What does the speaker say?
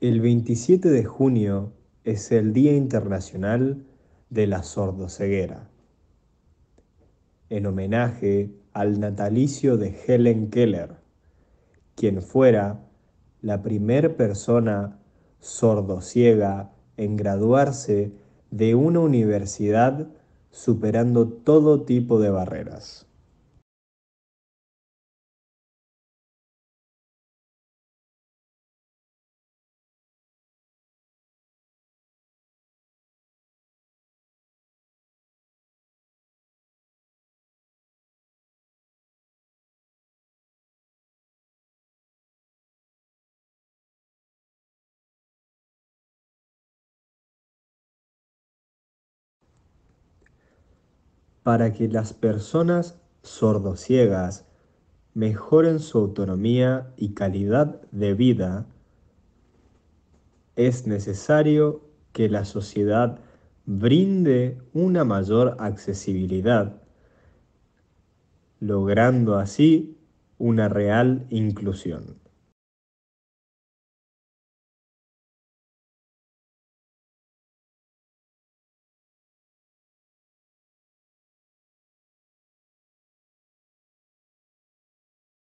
El 27 de junio es el Día Internacional de la Sordoceguera, en homenaje al natalicio de Helen Keller, quien fuera la primer persona sordociega en graduarse de una universidad superando todo tipo de barreras. para que las personas sordociegas mejoren su autonomía y calidad de vida, es necesario que la sociedad brinde una mayor accesibilidad, logrando así una real inclusión.